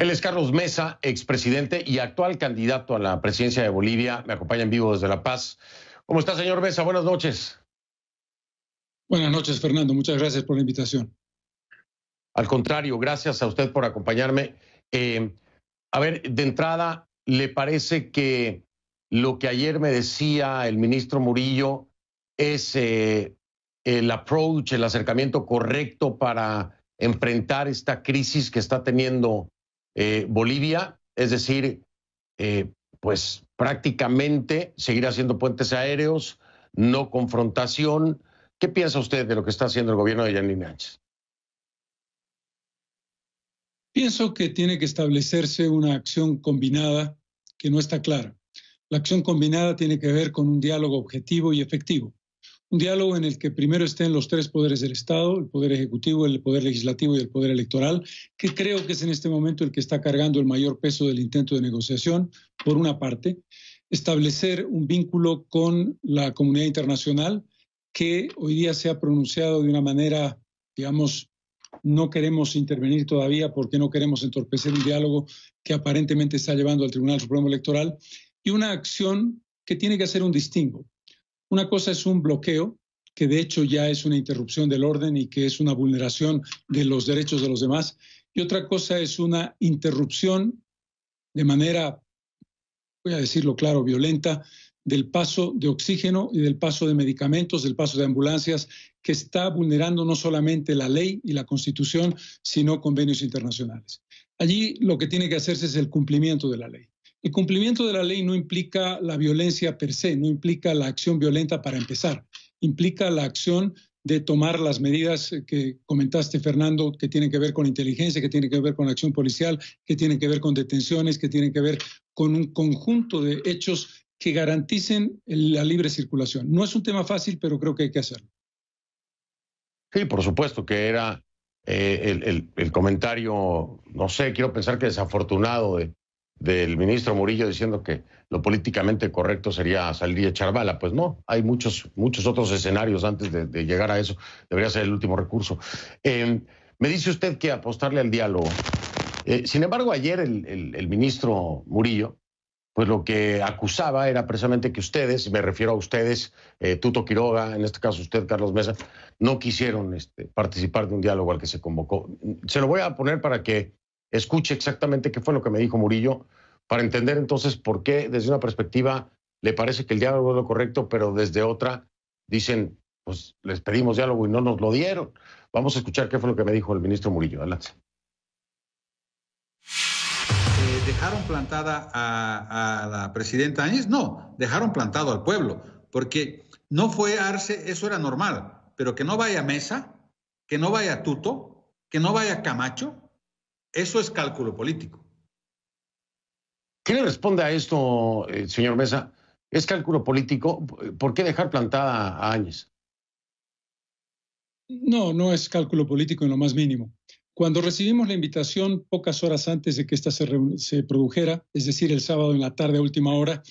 Él es Carlos Mesa, expresidente y actual candidato a la presidencia de Bolivia. Me acompaña en vivo desde La Paz. ¿Cómo está, señor Mesa? Buenas noches. Buenas noches, Fernando. Muchas gracias por la invitación. Al contrario, gracias a usted por acompañarme. Eh, a ver, de entrada, ¿le parece que lo que ayer me decía el ministro Murillo es eh, el approach, el acercamiento correcto para enfrentar esta crisis que está teniendo eh, Bolivia, es decir, eh, pues prácticamente seguir haciendo puentes aéreos, no confrontación. ¿Qué piensa usted de lo que está haciendo el gobierno de Yanine Áñez? Pienso que tiene que establecerse una acción combinada que no está clara. La acción combinada tiene que ver con un diálogo objetivo y efectivo. Un diálogo en el que primero estén los tres poderes del Estado, el poder ejecutivo, el poder legislativo y el poder electoral, que creo que es en este momento el que está cargando el mayor peso del intento de negociación, por una parte, establecer un vínculo con la comunidad internacional que hoy día se ha pronunciado de una manera, digamos, no queremos intervenir todavía porque no queremos entorpecer un diálogo que aparentemente está llevando al Tribunal Supremo Electoral y una acción que tiene que hacer un distingo. Una cosa es un bloqueo, que de hecho ya es una interrupción del orden y que es una vulneración de los derechos de los demás, y otra cosa es una interrupción de manera, voy a decirlo claro, violenta, del paso de oxígeno y del paso de medicamentos, del paso de ambulancias, que está vulnerando no solamente la ley y la constitución, sino convenios internacionales. Allí lo que tiene que hacerse es el cumplimiento de la ley. El cumplimiento de la ley no implica la violencia per se, no implica la acción violenta para empezar, implica la acción de tomar las medidas que comentaste, Fernando, que tienen que ver con inteligencia, que tienen que ver con acción policial, que tienen que ver con detenciones, que tienen que ver con un conjunto de hechos que garanticen la libre circulación. No es un tema fácil, pero creo que hay que hacerlo. Sí, por supuesto que era eh, el, el comentario, no sé, quiero pensar que desafortunado de, del ministro Murillo diciendo que lo políticamente correcto sería salir y echar bala. Pues no, hay muchos, muchos otros escenarios antes de, llegar a eso. Debería ser el último recurso. Eh, me dice usted que apostarle al diálogo. Eh, sin embargo, ayer el, ministro Murillo, pues lo que acusaba era precisamente que ustedes, me refiero a ustedes, eh, Tuto Quiroga, en este caso usted, Carlos Mesa, no quisieron este, participar de un diálogo al que se convocó. Se lo voy a poner para que escuche exactamente qué fue lo que me dijo Murillo para entender entonces por qué desde una perspectiva le parece que el diálogo es lo correcto, pero desde otra dicen, pues les pedimos diálogo y no nos lo dieron. Vamos a escuchar qué fue lo que me dijo el ministro Murillo. Adelante. Eh, ¿Dejaron plantada a, a la presidenta Áñez? No, dejaron plantado al pueblo, porque no fue Arce, eso era normal, pero que no vaya Mesa, que no vaya Tuto, que no vaya Camacho, eso es cálculo político. ¿Qué le responde a esto, eh, señor Mesa? ¿Es cálculo político? ¿Por qué dejar plantada a Áñez? No, no es cálculo político en lo más mínimo. Cuando recibimos la invitación pocas horas antes de que esta se, se, produjera, es decir, el sábado en la tarde a última hora,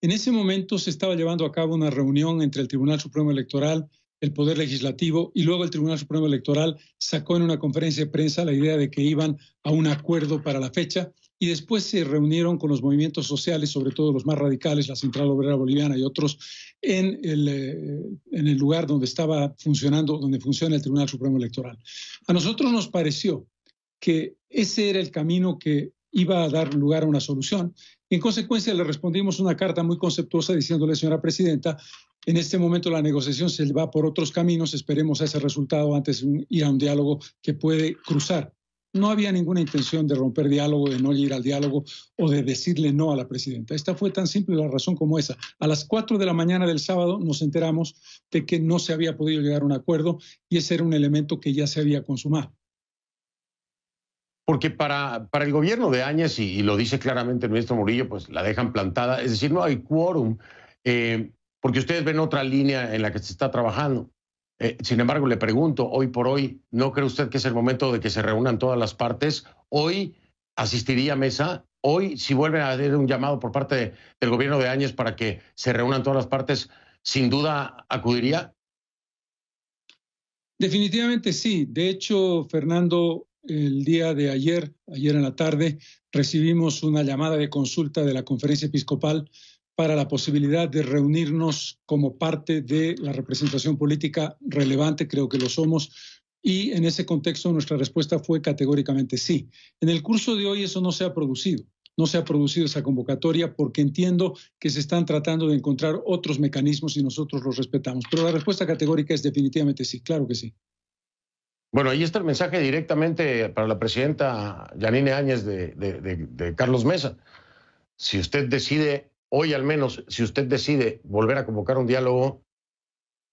en ese momento se estaba llevando a cabo una reunión entre el Tribunal Supremo Electoral el Poder Legislativo y luego el Tribunal Supremo Electoral sacó en una conferencia de prensa la idea de que iban a un acuerdo para la fecha y después se reunieron con los movimientos sociales, sobre todo los más radicales, la Central Obrera Boliviana y otros, en el, eh, lugar donde estaba funcionando, donde funciona el Tribunal Supremo Electoral. A nosotros nos pareció que ese era el camino que iba a dar lugar a una solución. En consecuencia, le respondimos una carta muy conceptuosa diciéndole, señora presidenta, en este momento la negociación se va por otros caminos, esperemos ese resultado antes de ir a un diálogo que puede cruzar. No había ninguna intención de romper diálogo, de no ir al diálogo o de decirle no a la presidenta. Esta fue tan simple la razón como esa. A las 4 de la mañana del sábado nos enteramos de que no se había podido llegar a un acuerdo y ese era un elemento que ya se había consumado. Porque para, para el gobierno de Áñez, y, lo dice claramente el ministro Murillo, pues la dejan plantada, es decir, no hay quórum. Eh, porque ustedes ven otra línea en la que se está trabajando. Eh, sin embargo, le pregunto, hoy por hoy, ¿no cree usted que es el momento de que se reúnan todas las partes? Hoy asistiría a mesa, hoy si vuelve a hacer un llamado por parte del gobierno de Áñez para que se reúnan todas las partes, sin duda acudiría. Definitivamente sí. De hecho, Fernando, el día de ayer, ayer en la tarde, recibimos una llamada de consulta de la conferencia episcopal para la posibilidad de reunirnos como parte de la representación política relevante, creo que lo somos, y en ese contexto nuestra respuesta fue categóricamente sí. En el curso de hoy eso no se ha producido, no se ha producido esa convocatoria porque entiendo que se están tratando de encontrar otros mecanismos y nosotros los respetamos, pero la respuesta categórica es definitivamente sí, claro que sí. Bueno, ahí está el mensaje directamente para la presidenta Yanine Áñez de, de Carlos Mesa. Si usted decide Hoy al menos, si usted decide volver a convocar un diálogo,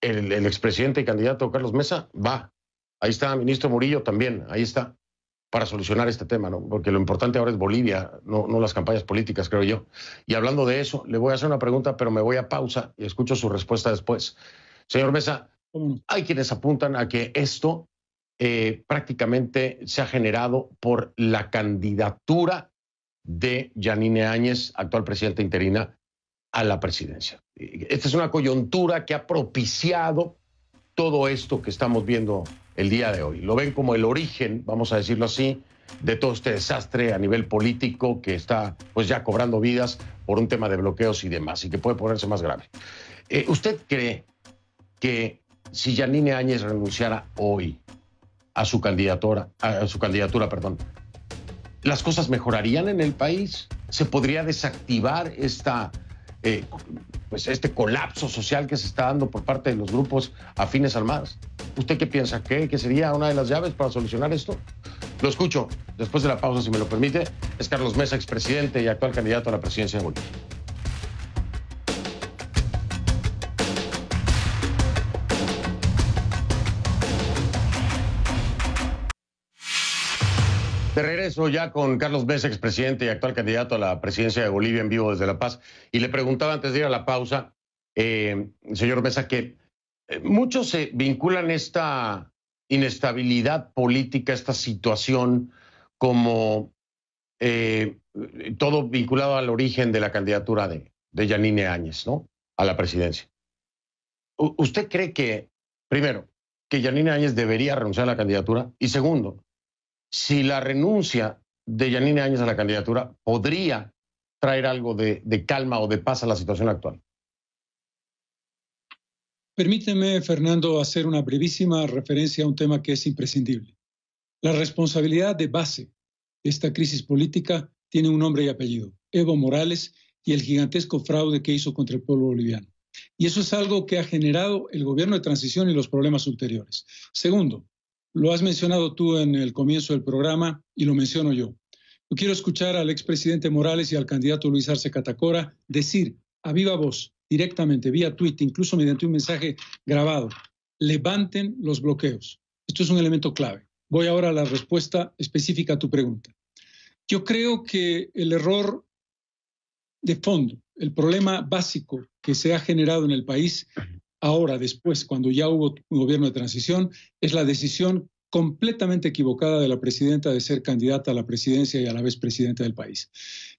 el, expresidente y candidato Carlos Mesa va. Ahí está, ministro Murillo también, ahí está, para solucionar este tema, ¿no? Porque lo importante ahora es Bolivia, no, las campañas políticas, creo yo. Y hablando de eso, le voy a hacer una pregunta, pero me voy a pausa y escucho su respuesta después. Señor Mesa, mm. hay quienes apuntan a que esto eh, prácticamente se ha generado por la candidatura de Yanine Áñez, actual presidenta interina, a la presidencia. Esta es una coyuntura que ha propiciado todo esto que estamos viendo el día de hoy. Lo ven como el origen, vamos a decirlo así, de todo este desastre a nivel político que está pues ya cobrando vidas por un tema de bloqueos y demás y que puede ponerse más grave. Eh, ¿Usted cree que si Yanine Áñez renunciara hoy a su candidatura, a su candidatura, perdón, las cosas mejorarían en el país, se podría desactivar esta, eh, pues este colapso social que se está dando por parte de los grupos afines al ¿Usted qué piensa? que, ¿Qué sería una de las llaves para solucionar esto? Lo escucho después de la pausa, si me lo permite. Es Carlos Mesa, expresidente y actual candidato a la presidencia de Bolivia. De regreso ya con Carlos ex expresidente y actual candidato a la presidencia de Bolivia en vivo desde La Paz. Y le preguntaba antes de ir a la pausa, eh, señor Mesa, que eh, muchos se vinculan esta inestabilidad política, esta situación, como eh, todo vinculado al origen de la candidatura de, Yanine Áñez, ¿no? A la presidencia. ¿Usted cree que, primero, que Yanine Áñez debería renunciar a la candidatura? Y segundo, si la renuncia de Yanine Áñez a la candidatura podría traer algo de, calma o de paz a la situación actual. Permíteme, Fernando, hacer una brevísima referencia a un tema que es imprescindible. La responsabilidad de base de esta crisis política tiene un nombre y apellido, Evo Morales y el gigantesco fraude que hizo contra el pueblo boliviano. Y eso es algo que ha generado el gobierno de transición y los problemas ulteriores. Segundo, lo has mencionado tú en el comienzo del programa y lo menciono yo. Yo quiero escuchar al expresidente Morales y al candidato Luis Arce Catacora decir a viva voz, directamente, vía tweet, incluso mediante un mensaje grabado, levanten los bloqueos. Esto es un elemento clave. Voy ahora a la respuesta específica a tu pregunta. Yo creo que el error de fondo, el problema básico que se ha generado en el país ahora, después, cuando ya hubo un gobierno de transición, es la decisión completamente equivocada de la presidenta de ser candidata a la presidencia y a la vez presidenta del país.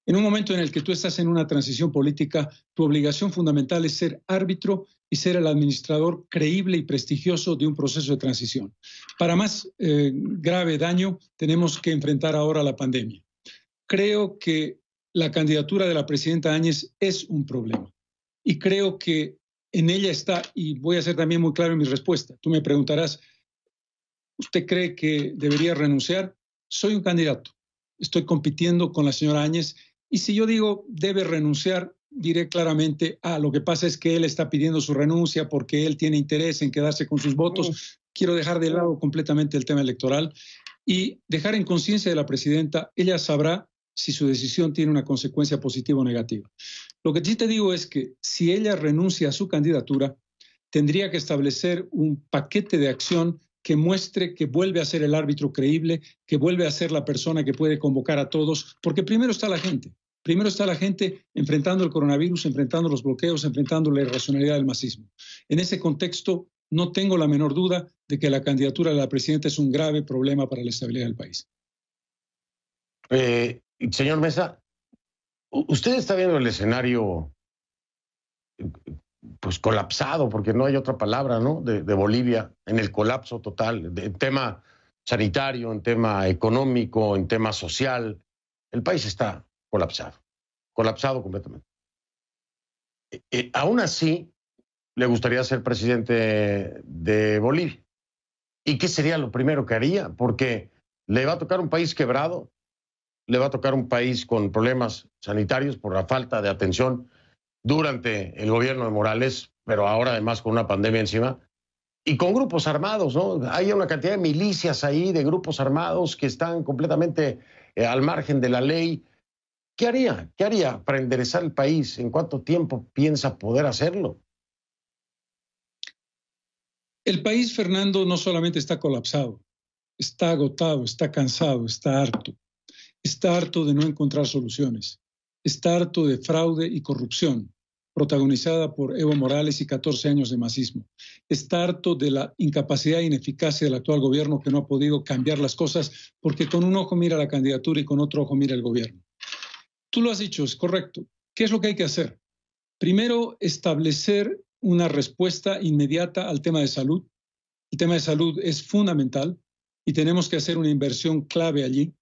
En un momento en el que tú estás en una transición política, tu obligación fundamental es ser árbitro y ser el administrador creíble y prestigioso de un proceso de transición. Para más eh, grave daño, tenemos que enfrentar ahora la pandemia. Creo que la candidatura de la presidenta Áñez es un problema y creo que en ella está, y voy a ser también muy claro en mi respuesta. Tú me preguntarás, ¿usted cree que debería renunciar? Soy un candidato, estoy compitiendo con la señora Áñez, y si yo digo debe renunciar, diré claramente, ah, lo que pasa es que él está pidiendo su renuncia porque él tiene interés en quedarse con sus votos. Quiero dejar de lado completamente el tema electoral y dejar en conciencia de la presidenta, ella sabrá si su decisión tiene una consecuencia positiva o negativa. Lo que sí te digo es que si ella renuncia a su candidatura, tendría que establecer un paquete de acción que muestre que vuelve a ser el árbitro creíble, que vuelve a ser la persona que puede convocar a todos, porque primero está la gente. Primero está la gente enfrentando el coronavirus, enfrentando los bloqueos, enfrentando la irracionalidad del masismo. En ese contexto, no tengo la menor duda de que la candidatura de la presidenta es un grave problema para la estabilidad del país. Eh, señor Mesa, Usted está viendo el escenario pues colapsado, porque no hay otra palabra, ¿no? De, Bolivia, en el colapso total, en tema sanitario, en tema económico, en tema social. El país está colapsado, colapsado completamente. E, e, aún así, le gustaría ser presidente de Bolivia. ¿Y qué sería lo primero que haría? Porque le va a tocar un país quebrado, le va a tocar un país con problemas sanitarios por la falta de atención durante el gobierno de Morales, pero ahora además con una pandemia encima, y con grupos armados, ¿no? Hay una cantidad de milicias ahí, de grupos armados que están completamente eh, al margen de la ley. ¿Qué haría? ¿Qué haría para enderezar el país? ¿En cuánto tiempo piensa poder hacerlo? El país, Fernando, no solamente está colapsado, está agotado, está cansado, está harto. Está harto de no encontrar soluciones. Está harto de fraude y corrupción, protagonizada por Evo Morales y 14 años de masismo. Está harto de la incapacidad e ineficacia del actual gobierno que no ha podido cambiar las cosas porque con un ojo mira la candidatura y con otro ojo mira el gobierno. Tú lo has dicho, es correcto. ¿Qué es lo que hay que hacer? Primero, establecer una respuesta inmediata al tema de salud. El tema de salud es fundamental y tenemos que hacer una inversión clave allí.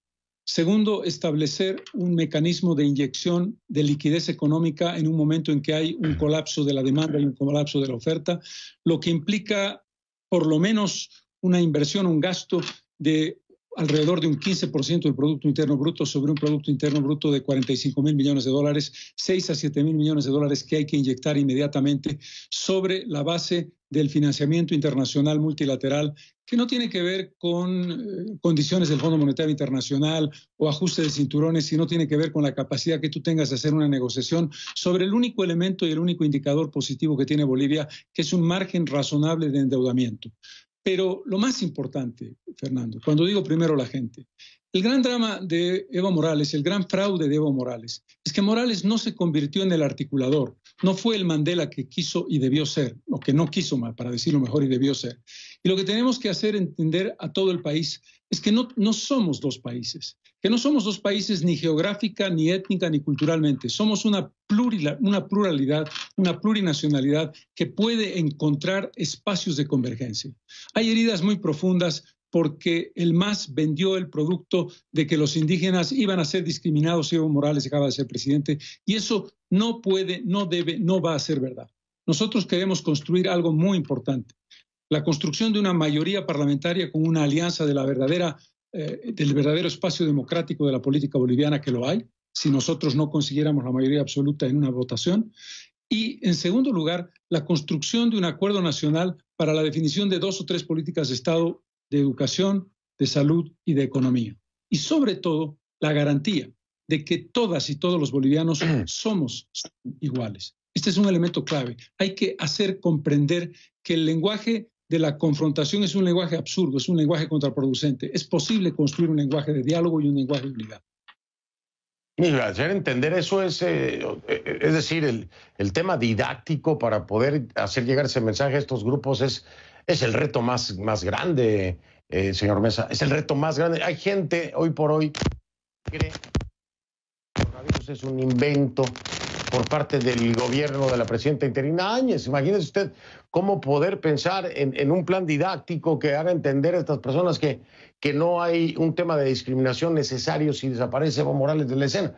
Segundo, establecer un mecanismo de inyección de liquidez económica en un momento en que hay un colapso de la demanda y un colapso de la oferta, lo que implica por lo menos una inversión, un gasto de alrededor de un 15% del Producto Interno Bruto sobre un Producto Interno Bruto de 45 mil millones de dólares, 6 a 7 mil millones de dólares que hay que inyectar inmediatamente sobre la base del financiamiento internacional multilateral, que no tiene que ver con eh, condiciones del Fondo Monetario Internacional o ajuste de cinturones, sino tiene que ver con la capacidad que tú tengas de hacer una negociación sobre el único elemento y el único indicador positivo que tiene Bolivia, que es un margen razonable de endeudamiento. Pero lo más importante, Fernando, cuando digo primero la gente, el gran drama de Evo Morales, el gran fraude de Evo Morales, es que Morales no se convirtió en el articulador, no fue el Mandela que quiso y debió ser, o que no quiso, para decirlo mejor, y debió ser. Y lo que tenemos que hacer entender a todo el país es que no, somos dos países, que no somos dos países ni geográfica, ni étnica, ni culturalmente. Somos una pluralidad, una plurinacionalidad que puede encontrar espacios de convergencia. Hay heridas muy profundas porque el MAS vendió el producto de que los indígenas iban a ser discriminados, Evo Morales acaba de ser presidente, y eso no puede, no debe, no va a ser verdad. Nosotros queremos construir algo muy importante, la construcción de una mayoría parlamentaria con una alianza de la verdadera, eh, del verdadero espacio democrático de la política boliviana que lo hay, si nosotros no consiguiéramos la mayoría absoluta en una votación, y, en segundo lugar, la construcción de un acuerdo nacional para la definición de dos o tres políticas de Estado de educación, de salud y de economía. Y sobre todo, la garantía de que todas y todos los bolivianos somos iguales. Este es un elemento clave. Hay que hacer comprender que el lenguaje de la confrontación es un lenguaje absurdo, es un lenguaje contraproducente. Es posible construir un lenguaje de diálogo y un lenguaje de Mira, hacer entender eso es, eh, eh, es decir, el, tema didáctico para poder hacer llegar ese mensaje a estos grupos es es el reto más, más grande, eh, señor Mesa. Es el reto más grande. Hay gente hoy por hoy que cree que el es un invento por parte del gobierno de la presidenta interina Áñez. Imagínese usted cómo poder pensar en, un plan didáctico que haga entender a estas personas que, que no hay un tema de discriminación necesario si desaparece Evo Morales de la escena.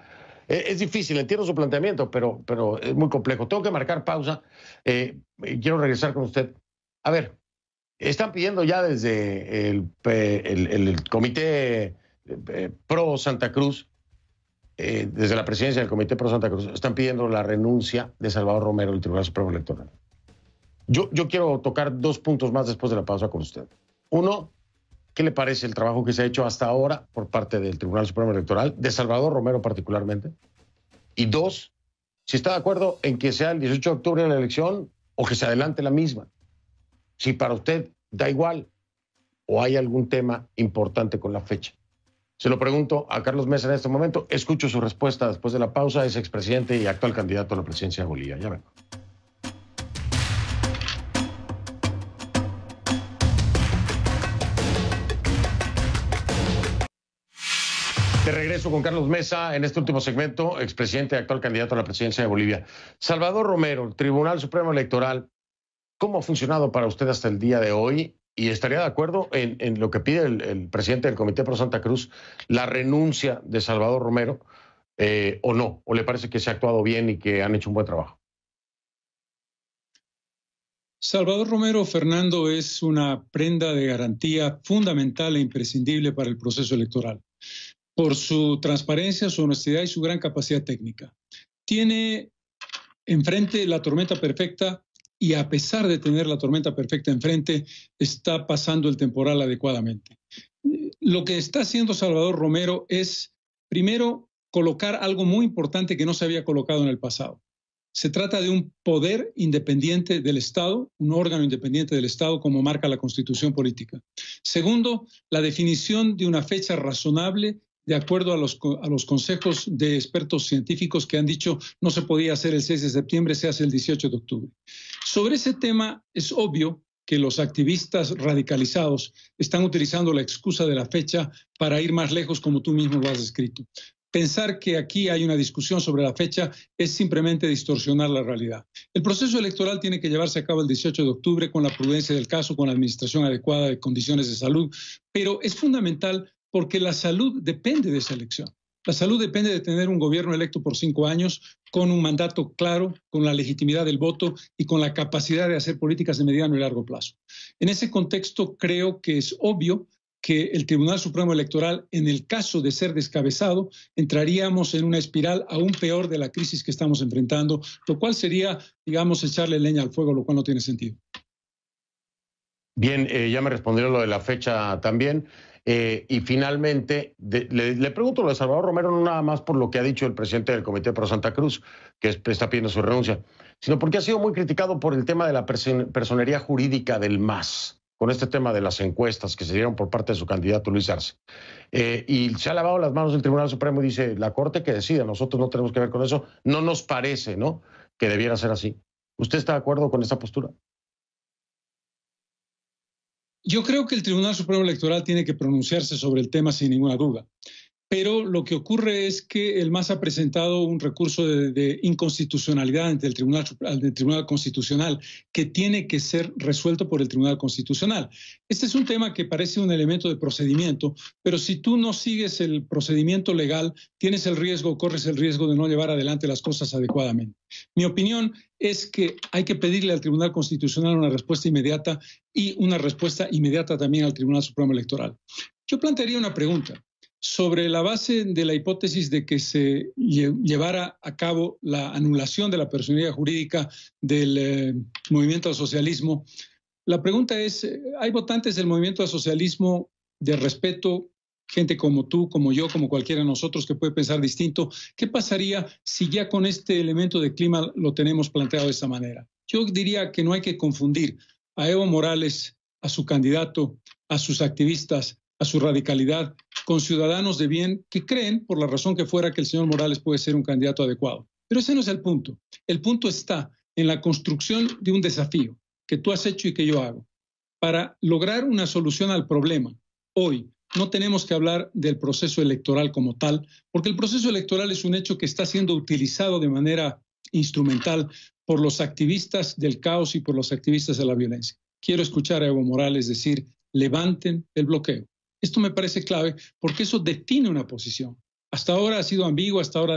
Eh, es difícil, entiendo su planteamiento, pero, pero es muy complejo. Tengo que marcar pausa. Eh, quiero regresar con usted. A ver, están pidiendo ya desde el, Comité eh, Pro Santa Cruz, eh, desde la presidencia del Comité Pro Santa Cruz, están pidiendo la renuncia de Salvador Romero del Tribunal Supremo Electoral. Yo, yo quiero tocar dos puntos más después de la pausa con usted. Uno, ¿qué le parece el trabajo que se ha hecho hasta ahora por parte del Tribunal Supremo Electoral, de Salvador Romero particularmente? Y dos, si está de acuerdo en que sea el 18 de octubre la elección o que se adelante la misma. Si para usted da igual o hay algún tema importante con la fecha. Se lo pregunto a Carlos Mesa en este momento. Escucho su respuesta después de la pausa. Es expresidente y actual candidato a la presidencia de Bolivia. Ya vengo. De regreso con Carlos Mesa en este último segmento, expresidente y actual candidato a la presidencia de Bolivia. Salvador Romero, Tribunal Supremo Electoral, ¿Cómo ha funcionado para usted hasta el día de hoy? Y estaría de acuerdo en, lo que pide el, presidente del Comité Pro Santa Cruz, la renuncia de Salvador Romero, eh, o no, o le parece que se ha actuado bien y que han hecho un buen trabajo. Salvador Romero Fernando es una prenda de garantía fundamental e imprescindible para el proceso electoral, por su transparencia, su honestidad y su gran capacidad técnica. Tiene enfrente la tormenta perfecta y a pesar de tener la tormenta perfecta enfrente, está pasando el temporal adecuadamente. Lo que está haciendo Salvador Romero es, primero, colocar algo muy importante que no se había colocado en el pasado. Se trata de un poder independiente del Estado, un órgano independiente del Estado, como marca la Constitución política. Segundo, la definición de una fecha razonable de acuerdo a los, consejos de expertos científicos que han dicho no se podía hacer el 6 de septiembre, se hace el 18 de octubre. Sobre ese tema es obvio que los activistas radicalizados están utilizando la excusa de la fecha para ir más lejos, como tú mismo lo has descrito. Pensar que aquí hay una discusión sobre la fecha es simplemente distorsionar la realidad. El proceso electoral tiene que llevarse a cabo el 18 de octubre con la prudencia del caso, con la administración adecuada de condiciones de salud, pero es fundamental porque la salud depende de esa elección. La salud depende de tener un gobierno electo por cinco años, con un mandato claro, con la legitimidad del voto y con la capacidad de hacer políticas de mediano y largo plazo. En ese contexto, creo que es obvio que el Tribunal Supremo Electoral, en el caso de ser descabezado, entraríamos en una espiral aún peor de la crisis que estamos enfrentando, lo cual sería, digamos, echarle leña al fuego, lo cual no tiene sentido. Bien, eh, ya me respondió lo de la fecha también. Eh, y finalmente, le, pregunto pregunto a Salvador Romero no nada más por lo que ha dicho el presidente del Comité Pro Santa Cruz, que está pidiendo su renuncia, sino porque ha sido muy criticado por el tema de la personería jurídica del MAS, con este tema de las encuestas que se dieron por parte de su candidato Luis Arce. Eh, y se ha lavado las manos del Tribunal Supremo y dice, la Corte que decida, nosotros no tenemos que ver con eso, no nos parece ¿no? que debiera ser así. ¿Usted está de acuerdo con esta postura? Yo creo que el Tribunal Supremo Electoral tiene que pronunciarse sobre el tema sin ninguna duda pero lo que ocurre es que el MAS ha presentado un recurso de, inconstitucionalidad ante Tribunal, el Tribunal Constitucional que tiene que ser resuelto por el Tribunal Constitucional. Este es un tema que parece un elemento de procedimiento, pero si tú no sigues el procedimiento legal, tienes el riesgo, corres el riesgo de no llevar adelante las cosas adecuadamente. Mi opinión es que hay que pedirle al Tribunal Constitucional una respuesta inmediata y una respuesta inmediata también al Tribunal Supremo Electoral. Yo plantearía una pregunta sobre la base de la hipótesis de que se llevara a cabo la anulación de la personalidad jurídica del eh, movimiento al socialismo, la pregunta es, ¿hay votantes del movimiento al socialismo de respeto, gente como tú, como yo, como cualquiera de nosotros que puede pensar distinto? ¿Qué pasaría si ya con este elemento de clima lo tenemos planteado de esta manera? Yo diría que no hay que confundir a Evo Morales, a su candidato, a sus activistas, a su radicalidad con ciudadanos de bien que creen, por la razón que fuera, que el señor Morales puede ser un candidato adecuado. Pero ese no es el punto. El punto está en la construcción de un desafío que tú has hecho y que yo hago. Para lograr una solución al problema, hoy no tenemos que hablar del proceso electoral como tal, porque el proceso electoral es un hecho que está siendo utilizado de manera instrumental por los activistas del caos y por los activistas de la violencia. Quiero escuchar a Evo Morales decir, levanten el bloqueo. Esto me parece clave porque eso define una posición. Hasta ahora ha sido ambiguo, hasta ahora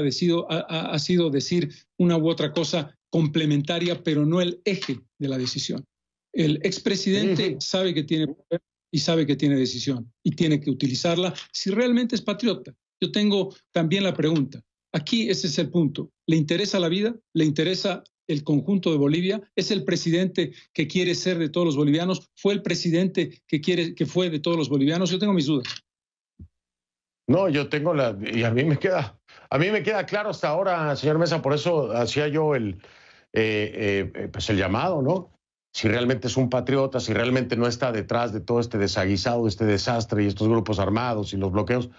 ha sido, decir una u otra cosa complementaria, pero no el eje de la decisión. El expresidente sabe que tiene poder y sabe que tiene decisión y tiene que utilizarla si realmente es patriota. Yo tengo también la pregunta. Aquí ese es el punto. ¿Le interesa la vida? ¿Le interesa el conjunto de Bolivia, es el presidente que quiere ser de todos los bolivianos, fue el presidente que quiere que fue de todos los bolivianos. Yo tengo mis dudas. No, yo tengo la y a mí me queda a mí me queda claro hasta ahora, señor Mesa, por eso hacía yo el eh, eh, pues el llamado, ¿no? Si realmente es un patriota, si realmente no está detrás de todo este desaguisado, este desastre y estos grupos armados y los bloqueos,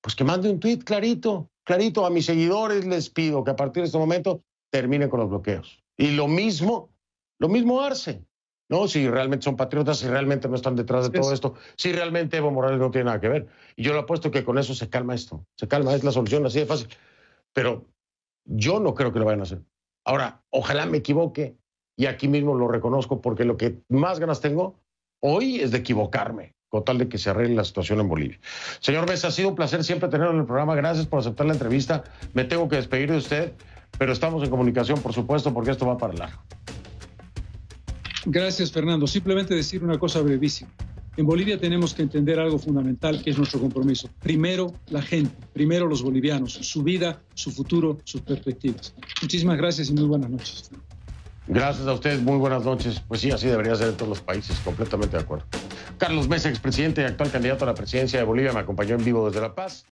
pues que mande un tuit clarito, clarito a mis seguidores les pido que a partir de este momento termine con los bloqueos. Y lo mismo, lo mismo Arce. ¿no? Si realmente son patriotas, si realmente no están detrás de todo esto, si realmente Evo Morales no tiene nada que ver. Y yo le apuesto que con eso se calma esto. Se calma, es la solución, así de fácil. Pero yo no creo que lo vayan a hacer. Ahora, ojalá me equivoque y aquí mismo lo reconozco porque lo que más ganas tengo hoy es de equivocarme con tal de que se arregle la situación en Bolivia. Señor Mesa, ha sido un placer siempre tenerlo en el programa. Gracias por aceptar la entrevista. Me tengo que despedir de usted pero estamos en comunicación, por supuesto, porque esto va para largo. Gracias, Fernando. Simplemente decir una cosa brevísima. En Bolivia tenemos que entender algo fundamental que es nuestro compromiso. Primero la gente, primero los bolivianos, su vida, su futuro, sus perspectivas. Muchísimas gracias y muy buenas noches. Gracias a ustedes, muy buenas noches. Pues sí, así debería ser en todos los países, completamente de acuerdo. Carlos Mesa, expresidente y actual candidato a la presidencia de Bolivia, me acompañó en vivo desde La Paz.